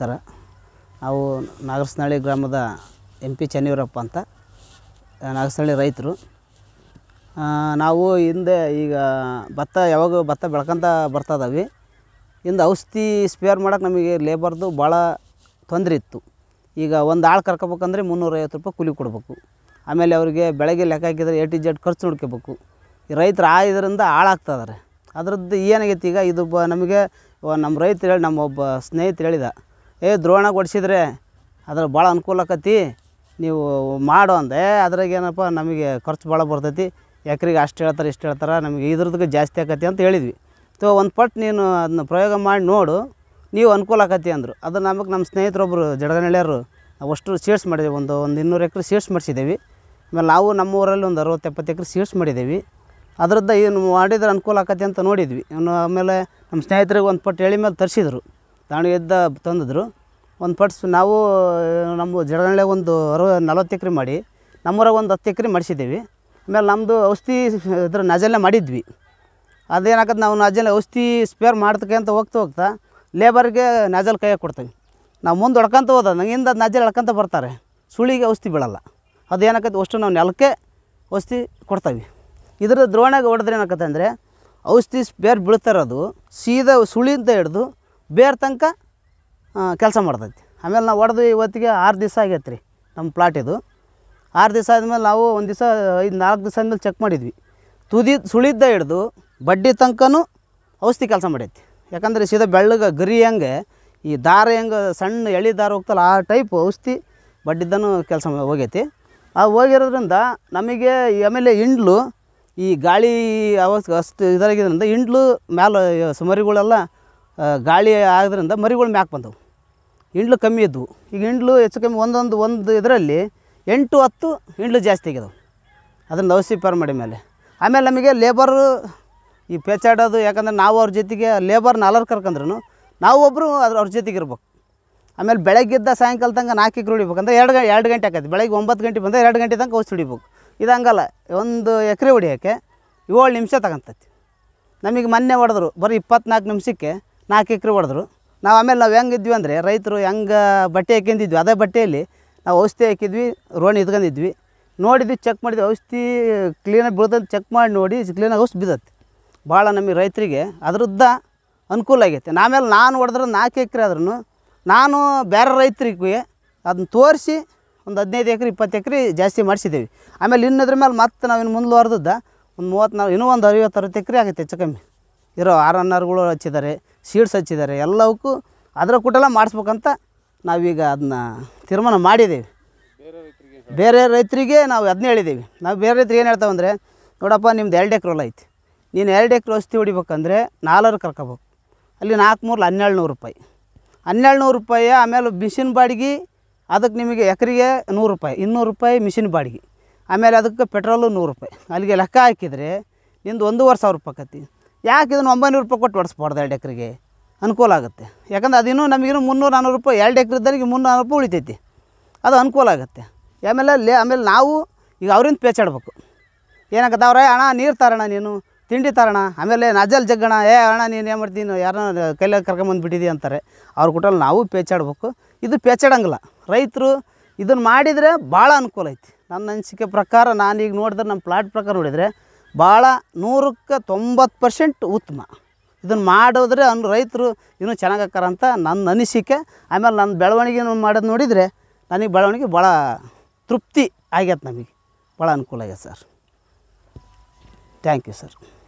ನಮಸ್ಕಾರ ನಾವು ನಾಗರಸನಹಳ್ಳಿ ಗ್ರಾಮದ ಎಂ ಪಿ ಚನ್ನವೀರಪ್ಪ ಅಂತ ನಾಗರಸನಹಳ್ಳಿ ರೈತರು ನಾವು ಹಿಂದೆ ಈಗ ಭತ್ತ ಯಾವಾಗ ಭತ್ತ ಬೆಳ್ಕೊಂತ ಬರ್ತಾ ಹಿಂದೆ ಔಷಧಿ ಸ್ಪೇರ್ ಮಾಡೋಕೆ ನಮಗೆ ಲೇಬರ್ದು ಭಾಳ ತೊಂದರೆ ಇತ್ತು ಈಗ ಒಂದು ಆಳು ಕರ್ಕೋಬೇಕಂದ್ರೆ ಮುನ್ನೂರೈವತ್ತು ರೂಪಾಯಿ ಕೂಲಿ ಕೊಡಬೇಕು ಆಮೇಲೆ ಅವರಿಗೆ ಬೆಳಗ್ಗೆ ಲೆಕ್ಕ ಹಾಕಿದರೆ ಎ ಟಿ ಜೆಡ್ ಖರ್ಚು ನೋಡ್ಕೋಬೇಕು ರೈತರು ಆ ಇದರಿಂದ ಹಾಳಾಗ್ತಾ ಇದ್ದಾರೆ ಅದ್ರದ್ದು ಏನಾಗೈತಿ ಈಗ ಇದು ಬ ನಮಗೆ ನಮ್ಮ ರೈತರು ಹೇಳಿ ನಮ್ಮ ಒಬ್ಬ ಸ್ನೇಹಿತರು ಹೇಳಿದ ಏ ಕೊಡಿಸಿದ್ರೆ ಅದ್ರ ಭಾಳ ಅನುಕೂಲ ಆಕತಿ ನೀವು ಮಾಡು ಅಂದೆ ಅದ್ರಾಗ ಏನಪ್ಪ ನಮಗೆ ಖರ್ಚು ಭಾಳ ಬರ್ತೈತಿ ಎಕ್ರಿಗೆ ಅಷ್ಟು ಹೇಳ್ತಾರೆ ಇಷ್ಟು ಹೇಳ್ತಾರೆ ನಮಗೆ ಇದ್ರದ್ದು ಜಾಸ್ತಿ ಆಕತಿ ಅಂತ ಹೇಳಿದ್ವಿ ಸೊ ಒಂದು ಪಟ್ಟು ನೀನು ಅದನ್ನ ಪ್ರಯೋಗ ಮಾಡಿ ನೋಡು ನೀವು ಅನುಕೂಲ ಆಕತಿ ಅಂದರು ಅದು ನಮಗೆ ನಮ್ಮ ಸ್ನೇಹಿತರೊಬ್ಬರು ಜಡಗನಹಳ್ಳಿಯರು ಅಷ್ಟು ಸೀಡ್ಸ್ ಮಾಡಿದೆವು ಒಂದು ಒಂದು ಇನ್ನೂರು ಎಕರೆ ಸೀಡ್ಸ್ ಮಾಡಿಸಿದ್ದೀವಿ ಆಮೇಲೆ ನಾವು ನಮ್ಮ ಊರಲ್ಲಿ ಒಂದು ಅರವತ್ತು ಎಪ್ಪತ್ತು ಎಕರೆ ಸೀಡ್ಸ್ ಮಾಡಿದ್ದೀವಿ ಅದರದ್ದು ಏನು ಮಾಡಿದ್ರೆ ಅನುಕೂಲ ಆಕತಿ ಅಂತ ನೋಡಿದ್ವಿ ಇನ್ನು ಆಮೇಲೆ ನಮ್ಮ ಸ್ನೇಹಿತರಿಗೆ ಒಂದು ಪಟ್ಟು ಹೇಳಿ ಮೇಲೆ ತರಿಸಿದ್ರು ದಾವಣಿ ಎದ್ದ ತಂದಿದ್ರು ಒಂದು ಪಟ್ಸ್ ನಾವು ನಮ್ಮ ಜಡಗಣೆ ಒಂದು ಅರ ನಲ್ವತ್ತು ಎಕರೆ ಮಾಡಿ ನಮ್ಮೂರಾಗ ಒಂದು ಹತ್ತು ಎಕರೆ ಮಾಡಿಸಿದ್ದೀವಿ ಆಮೇಲೆ ನಮ್ಮದು ಔಷಧಿ ಇದ್ರ ನಜಲ್ಲೇ ಮಾಡಿದ್ವಿ ಅದೇನಾಗತ್ತೆ ನಾವು ನಜಲ್ ಔಷಧಿ ಸ್ಪೇರ್ ಮಾಡ್ತಕ್ಕೆ ಅಂತ ಹೋಗ್ತಾ ಹೋಗ್ತಾ ಲೇಬರ್ಗೆ ನಜಲ್ ಕೈಯಾಗೆ ಕೊಡ್ತೀವಿ ನಾವು ಮುಂದೆ ಹೊಡ್ಕೊಂತ ಹೋದ ನಂಗಿಂದ ನಜಲ್ ಹೊಡ್ಕೊಂತ ಬರ್ತಾರೆ ಸುಳಿಗೆ ಔಷಧಿ ಬೀಳಲ್ಲ ಅದೇನಾಗತ್ತೆ ಅಷ್ಟು ನಾವು ನೆಲಕ್ಕೆ ಔಷಧಿ ಕೊಡ್ತೀವಿ ಇದರ ದ್ರೋಣಾಗ ಹೊಡೆದ್ರೆ ಏನಾಗತ್ತೆ ಅಂದರೆ ಔಷಧಿ ಸ್ಪೇರ್ ಬೀಳ್ತಾರದು ಸೀದಾ ಸುಳಿ ಅಂತ ಹಿಡ್ದು ಬೇರೆ ತನಕ ಕೆಲಸ ಮಾಡ್ತೈತಿ ಆಮೇಲೆ ನಾವು ಹೊಡೆದು ಇವತ್ತಿಗೆ ಆರು ದಿವಸ ಆಗೈತೆ ರೀ ನಮ್ಮ ಪ್ಲಾಟ್ ಇದು ಆರು ದಿವಸ ಆದಮೇಲೆ ನಾವು ಒಂದು ದಿವಸ ಐದು ನಾಲ್ಕು ದಿವಸ ಆದಮೇಲೆ ಚೆಕ್ ಮಾಡಿದ್ವಿ ತುದಿ ಸುಳಿದ್ದ ಹಿಡ್ದು ಬಡ್ಡಿ ತನಕನೂ ಔಷಧಿ ಕೆಲಸ ಮಾಡೈತಿ ಯಾಕಂದರೆ ಸೀದಾ ಬೆಳ್ಳಗೆ ಗರಿ ಹೆಂಗೆ ಈ ದಾರ ಹೆಂಗೆ ಸಣ್ಣ ಎಳಿ ದಾರ ಹೋಗ್ತಲ್ಲ ಆ ಟೈಪ್ ಔಷಧಿ ಬಡ್ಡಿದ್ದನೂ ಕೆಲಸ ಹೋಗೈತಿ ಆ ಹೋಗಿರೋದ್ರಿಂದ ನಮಗೆ ಆಮೇಲೆ ಹಿಂಡ್ಲು ಈ ಗಾಳಿ ಅವಸ್ ಅಷ್ಟು ಇದಾಗಿದ್ದರಿಂದ ಹಿಂಡ್ಲು ಮ್ಯಾಲ ಸುಮರಿಗಳೆಲ್ಲ ಗಾಳಿ ಆದ್ದರಿಂದ ಮರಿಗಳು ಮ್ಯಾಕ್ ಬಂದವು ಹಿಂಡ್ಲು ಕಮ್ಮಿ ಇದ್ದವು ಈಗ ಹಿಂಡ್ಲು ಹೆಚ್ಚು ಕಮ್ಮಿ ಒಂದೊಂದು ಒಂದು ಇದರಲ್ಲಿ ಎಂಟು ಹತ್ತು ಹಿಂಡ್ಲು ಜಾಸ್ತಿ ಆಗಿದವು ಅದನ್ನು ಔಷಧಿ ಪೇರ್ ಮಾಡಿ ಮೇಲೆ ಆಮೇಲೆ ನಮಗೆ ಲೇಬರು ಈ ಪೇಚಾಡೋದು ಯಾಕಂದರೆ ನಾವು ಅವ್ರ ಜೊತೆಗೆ ಲೇಬರ್ ನಾಲ್ಕು ಕರ್ಕಂದ್ರೂ ನಾವು ಒಬ್ಬರು ಅದ್ರ ಅವ್ರ ಜೊತೆಗೆ ಇರ್ಬೇಕು ಆಮೇಲೆ ಬೆಳಗ್ಗಿದ್ದ ಸಾಯಂಕಾಲ ತನಕ ನಾಲ್ಕು ಹೊಡಿಬೇಕಂದ್ರೆ ಎರಡು ಎರಡು ಗಂಟೆ ಆಕೈತಿ ಬೆಳಗ್ಗೆ ಒಂಬತ್ತು ಗಂಟೆ ಬಂದರೆ ಎರಡು ಗಂಟೆ ತನಕ ಔಷಧಿ ಹೊಡಿಬೇಕು ಇದು ಹಂಗಲ್ಲ ಒಂದು ಎಕರೆ ಹೊಡಿಯೋಕ್ಕೆ ಏಳು ನಿಮಿಷ ತಗೊಂತೈತಿ ನಮಗೆ ಮೊನ್ನೆ ಹೊಡೆದ್ರು ಬರೀ ಇಪ್ಪತ್ನಾಲ್ಕು ನಿಮಿಷಕ್ಕೆ ನಾಲ್ಕು ಎಕರೆ ಹೊಡೆದ್ರು ನಾವು ಆಮೇಲೆ ನಾವು ಹೆಂಗೆ ಇದ್ವಿ ಅಂದರೆ ರೈತರು ಹೆಂಗೆ ಬಟ್ಟೆ ಹಾಕಿದ್ವಿ ಅದೇ ಬಟ್ಟೆಯಲ್ಲಿ ನಾವು ಔಷಧಿ ಹಾಕಿದ್ವಿ ರೋಣಿ ಇದ್ಕೊಂಡಿದ್ವಿ ನೋಡಿದ್ವಿ ಚೆಕ್ ಮಾಡಿದ್ವಿ ಔಷಧಿ ಕ್ಲೀನಾಗಿ ಬೀಳ್ದಂತ ಚೆಕ್ ಮಾಡಿ ನೋಡಿ ಕ್ಲೀನಾಗಿ ಔಷಧಿ ಬಿದ್ದತ್ತೆ ಭಾಳ ನಮಗೆ ರೈತರಿಗೆ ಅದರದ್ದ ಅನುಕೂಲ ಆಗೈತೆ ಆಮೇಲೆ ನಾನು ಹೊಡೆದ್ರೆ ನಾಲ್ಕು ಎಕರೆ ಆದ್ರೂ ನಾನು ಬೇರೆ ರೈತರಿಗೆ ಅದನ್ನು ತೋರಿಸಿ ಒಂದು ಹದಿನೈದು ಎಕರೆ ಇಪ್ಪತ್ತು ಎಕರೆ ಜಾಸ್ತಿ ಮಾಡಿಸಿದ್ದೀವಿ ಆಮೇಲೆ ಇನ್ನದ್ರ ಮೇಲೆ ಮತ್ತೆ ನಾವು ಇನ್ನು ಮುಂದೆ ಒಂದು ಮೂವತ್ತು ನಾವು ಇನ್ನೂ ಒಂದು ಐವತ್ತು ಅರವತ್ತು ಎಕರೆ ಆಗುತ್ತೆ ಹೆಚ್ಚು ಕಮ್ಮಿ ಇರೋ ಆರ್ ಎನ್ ಆರ್ಗಳು ಹಚ್ಚಿದ್ದಾರೆ ಸೀಡ್ಸ್ ಹಚ್ಚಿದ್ದಾರೆ ಎಲ್ಲವಕ್ಕೂ ಅದರ ಕೂಟೆಲ್ಲ ಮಾಡಿಸ್ಬೇಕಂತ ನಾವೀಗ ಅದನ್ನ ತೀರ್ಮಾನ ಮಾಡಿದ್ದೀವಿ ಬೇರೆ ರೈತರಿಗೆ ನಾವು ಅದನ್ನ ಹೇಳಿದ್ದೀವಿ ನಾವು ಬೇರೆ ರೈತರಿಗೆ ಏನು ಅಂದರೆ ನೋಡಪ್ಪ ನಿಮ್ದು ಎರಡು ಎಕ್ರೆ ಐತಿ ನೀನು ಎರಡು ಎಕ್ರೆ ಔಷಧಿ ಹೊಡಿಬೇಕಂದ್ರೆ ನಾಲ್ವರು ಕರ್ಕೋಬೇಕು ಅಲ್ಲಿ ನಾಲ್ಕು ಮೂರಲ್ಲಿ ಹನ್ನೆರಡು ನೂರು ರೂಪಾಯಿ ಹನ್ನೆರಡು ನೂರು ರೂಪಾಯಿ ಆಮೇಲೆ ಮಿಷಿನ್ ಬಾಡಿಗೆ ಅದಕ್ಕೆ ನಿಮಗೆ ಎಕರೆಗೆ ನೂರು ರೂಪಾಯಿ ಇನ್ನೂರು ರೂಪಾಯಿ ಮಿಷಿನ್ ಬಾಡಿಗೆ ಆಮೇಲೆ ಅದಕ್ಕೆ ಪೆಟ್ರೋಲು ನೂರು ರೂಪಾಯಿ ಅಲ್ಲಿಗೆ ಲೆಕ್ಕ ಹಾಕಿದರೆ ನಿಂದು ಒಂದೂವರೆ ಸಾವಿರ ರೂಪಾಯಿ ಆಕತಿ ಯಾಕೆ ಇದನ್ನು ಒಂಬೈನೂರು ರೂಪಾಯಿ ಕೊಟ್ಟು ಹೊಡೆಸ್ಬಾರ್ದು ಎರಡು ಎಕ್ರಿಗೆ ಅನುಕೂಲ ಆಗುತ್ತೆ ಯಾಕಂದ್ರೆ ಅದಿನ್ನೂ ನಮಗಿನ್ನೂ ಮುನ್ನೂರು ನಾನ್ನೂರು ರೂಪಾಯಿ ಎರಡು ಎಕ್ರಿದ್ದವರಿಗೆ ಮುನ್ನೂರು ರೂಪಾಯಿ ಉಳಿತೈತಿ ಅದು ಅನುಕೂಲ ಆಗುತ್ತೆ ಆಮೇಲೆ ಲೇ ಆಮೇಲೆ ನಾವು ಈಗ ಅವ್ರಿಂದ ಪೇಚಾಡ್ಬೇಕು ಏನಾಗುತ್ತೆ ಅವ್ರೆ ಅಣ್ಣ ನೀರು ತರೋಣ ನೀನು ತಿಂಡಿ ತರೋಣ ಆಮೇಲೆ ನಜಲ್ ಜಗ್ಗಣ ಏ ಅಣ್ಣ ನೀನು ಏನು ಮಾಡ್ತೀನಿ ಯಾರನ್ನ ಕರ್ಕೊಂಬಂದು ಕರ್ಕೊಂಬಂದುಬಿಟ್ಟಿದಿ ಅಂತಾರೆ ಅವ್ರ ಕೊಟ್ಟಲ್ಲಿ ನಾವು ಪೇಚಾಡ್ಬೇಕು ಇದು ಪೇಚಾಡಂಗಿಲ್ಲ ರೈತರು ಇದನ್ನು ಮಾಡಿದರೆ ಭಾಳ ಅನುಕೂಲ ಐತಿ ನನ್ನ ಅನಿಸಿಕೆ ಪ್ರಕಾರ ನಾನೀಗ ನೋಡಿದ್ರೆ ನಮ್ಮ ಪ್ಲಾಟ್ ಪ್ರಕಾರ ನೋಡಿದರೆ ಭಾಳ ನೂರಕ್ಕೆ ತೊಂಬತ್ತು ಪರ್ಸೆಂಟ್ ಉತ್ತಮ ಇದನ್ನು ಮಾಡಿದ್ರೆ ಅನ್ ರೈತರು ಇನ್ನೂ ಚೆನ್ನಾಗಿ ಆಕಾರ ಅಂತ ನನ್ನ ಅನಿಸಿಕೆ ಆಮೇಲೆ ನನ್ನ ಬೆಳವಣಿಗೆ ಮಾಡೋದು ನೋಡಿದರೆ ನನಗೆ ಬೆಳವಣಿಗೆ ಭಾಳ ತೃಪ್ತಿ ಆಗ್ಯದ ನಮಗೆ ಭಾಳ ಅನುಕೂಲ ಆಗ್ಯದ ಸರ್ ಥ್ಯಾಂಕ್ ಯು ಸರ್